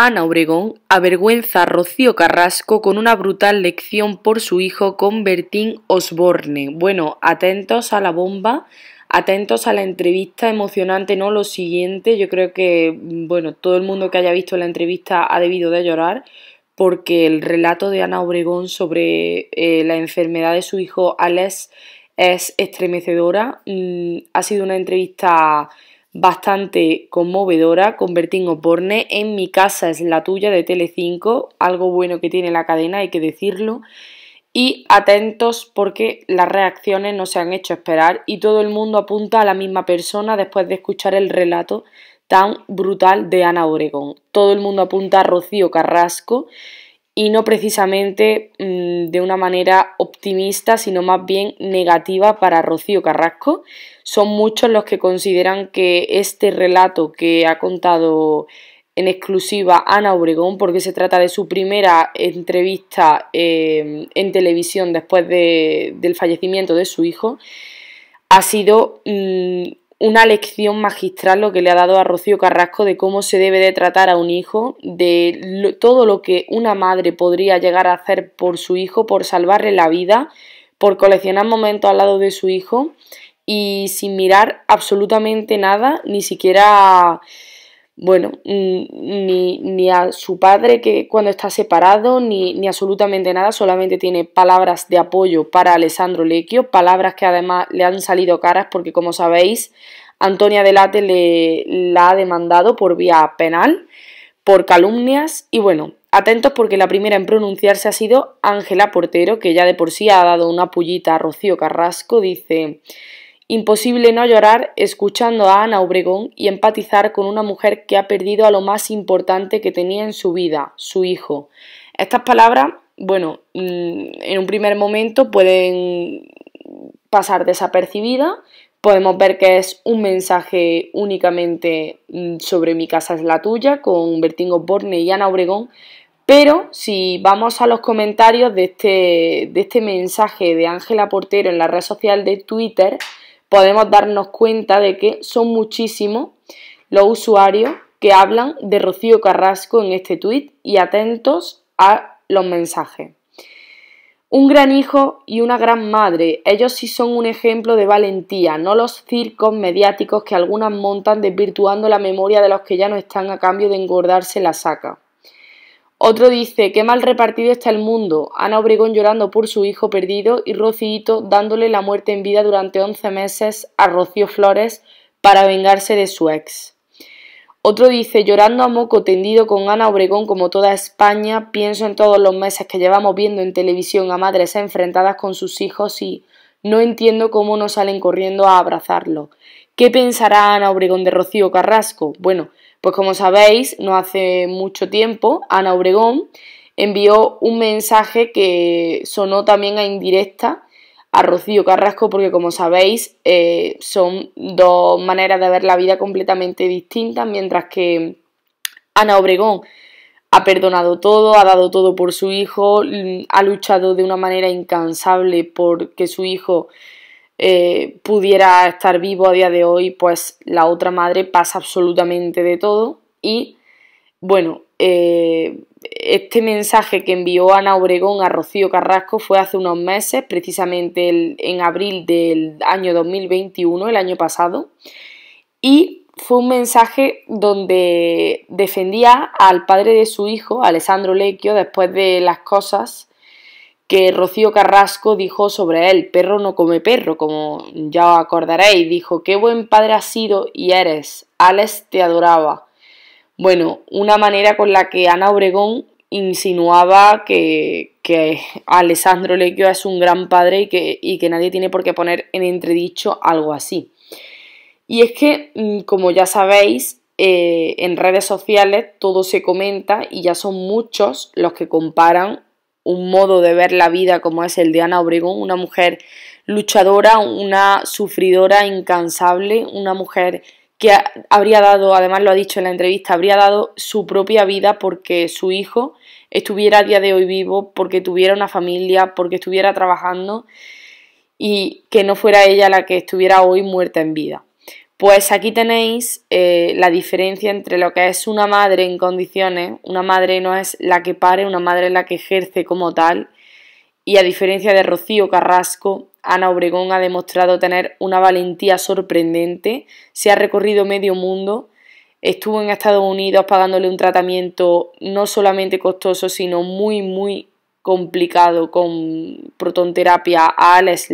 Ana Obregón avergüenza a Rocío Carrasco con una brutal lección por su hijo con Bertín Osborne. Bueno, atentos a la bomba, atentos a la entrevista emocionante, ¿no? Lo siguiente, yo creo que, bueno, todo el mundo que haya visto la entrevista ha debido de llorar porque el relato de Ana Obregón sobre eh, la enfermedad de su hijo Alex es estremecedora. Mm, ha sido una entrevista bastante conmovedora con Bertín En mi casa es la tuya de Telecinco, algo bueno que tiene la cadena, hay que decirlo. Y atentos porque las reacciones no se han hecho esperar y todo el mundo apunta a la misma persona después de escuchar el relato tan brutal de Ana Oregón. Todo el mundo apunta a Rocío Carrasco y no precisamente mm, de una manera optimista, sino más bien negativa para Rocío Carrasco. Son muchos los que consideran que este relato que ha contado en exclusiva Ana Obregón, porque se trata de su primera entrevista eh, en televisión después del fallecimiento de su hijo, ha sido mm, una lección magistral lo que le ha dado a Rocío Carrasco de cómo se debe de tratar a un hijo, de todo lo que una madre podría llegar a hacer por su hijo, por salvarle la vida, por coleccionar momentos al lado de su hijo y sin mirar absolutamente nada, ni siquiera bueno, mm, ni, ni, a su padre que cuando está separado, ni, ni, absolutamente nada, solamente tiene palabras de apoyo para Alessandro Lecchio, palabras que además le han salido caras porque como sabéis, Antonia Delate le la ha demandado por vía penal, por calumnias y bueno, atentos porque la primera en pronunciarse ha sido Ángela Portero, que ya de por sí ha dado una pullita a Rocío Carrasco, dice... Imposible no llorar escuchando a Ana Obregón y empatizar con una mujer que ha perdido a lo más importante que tenía en su vida, su hijo. Estas palabras, bueno, mm, en un primer momento pueden pasar desapercibidas, podemos ver que es un mensaje únicamente mm, sobre mi casa es la tuya, con Bertín Borne y Ana Obregón, pero si vamos a los comentarios de este, de este mensaje de Ángela Portero en la red social de Twitter, podemos darnos cuenta de que son muchísimos los usuarios que hablan de Rocío Carrasco en este tuit y atentos a los mensajes. Un gran hijo y una gran madre, ellos sí son un ejemplo de valentía, no los circos mediáticos que algunas montan desvirtuando la memoria de los que ya no están a cambio de engordarse la saca. Otro dice, qué mal repartido está el mundo, Ana Obregón llorando por su hijo perdido y Rocío dándole la muerte en vida durante 11 meses a Rocío Flores para vengarse de su ex. Otro dice, llorando a moco tendido con Ana Obregón como toda España, pienso en todos los meses que llevamos viendo en televisión a madres enfrentadas con sus hijos y no entiendo cómo no salen corriendo a abrazarlo. ¿Qué pensará Ana Obregón de Rocío Carrasco? Bueno, pues como sabéis, no hace mucho tiempo, Ana Obregón envió un mensaje que sonó también a indirecta a Rocío Carrasco porque como sabéis eh, son dos maneras de ver la vida completamente distintas mientras que Ana Obregón ha perdonado todo, ha dado todo por su hijo, ha luchado de una manera incansable porque su hijo eh, pudiera estar vivo a día de hoy, pues la otra madre pasa absolutamente de todo. Y bueno, eh, este mensaje que envió Ana Obregón a Rocío Carrasco fue hace unos meses, precisamente en abril del año 2021, el año pasado. Y fue un mensaje donde defendía al padre de su hijo, Alessandro Lecchio, después de las cosas que Rocío Carrasco dijo sobre él, perro no come perro, como ya acordaréis, dijo, qué buen padre has sido y eres, Alex te adoraba. Bueno, una manera con la que Ana Obregón insinuaba que, Alessandro Lequio es un gran padre y que, que nadie tiene por qué poner en entredicho algo así. Y es que, mm, como ya sabéis, eh, en redes sociales todo se comenta y ya son muchos los que comparan un modo de ver la vida como es el de Ana Obregón, una mujer luchadora, una sufridora incansable, una mujer que habría dado, además lo ha dicho en la entrevista, habría dado su propia vida porque su hijo estuviera a día de hoy vivo, porque tuviera una familia, porque estuviera trabajando y que no fuera ella la que estuviera hoy muerta en vida. Pues aquí tenéis eh, la diferencia entre lo que es una madre en condiciones, una madre no es la que pare, una madre es la que ejerce como tal, y a diferencia de Rocío Carrasco, Ana Obregón ha demostrado tener una valentía sorprendente, se ha recorrido medio mundo, estuvo en Estados Unidos pagándole un tratamiento no solamente costoso, sino muy, muy complicado con protonterapia a Alex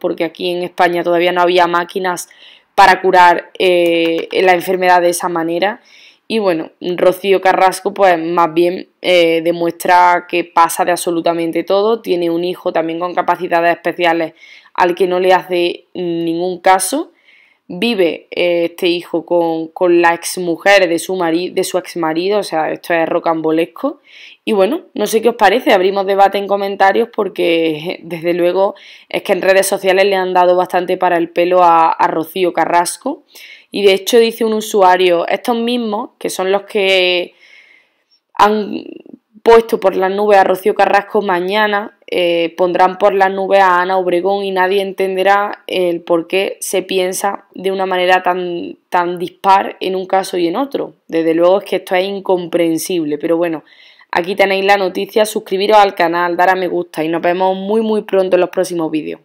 porque aquí en España todavía no había máquinas para curar eh, la enfermedad de esa manera. Y bueno, Rocío Carrasco pues más bien eh, demuestra que pasa de absolutamente todo, tiene un hijo también con capacidades especiales al que no le hace ningún caso vive eh, este hijo con, la exmujer de su, marido de su ex marido, o sea, esto es rocambolesco. Y bueno, no sé qué os parece, abrimos debate en comentarios porque desde luego es que en redes sociales le han dado bastante para el pelo a, a Rocío Carrasco. Y de hecho dice un usuario, estos mismos, que son los que han puesto por las nubes a Rocío Carrasco mañana, eh, pondrán por las nubes a Ana Obregón y nadie entenderá el por qué se piensa de una manera tan, tan dispar en un caso y en otro. Desde luego es que esto es incomprensible, pero bueno, aquí tenéis la noticia, suscribiros al canal, dar a me gusta y nos vemos muy muy pronto en los próximos vídeos.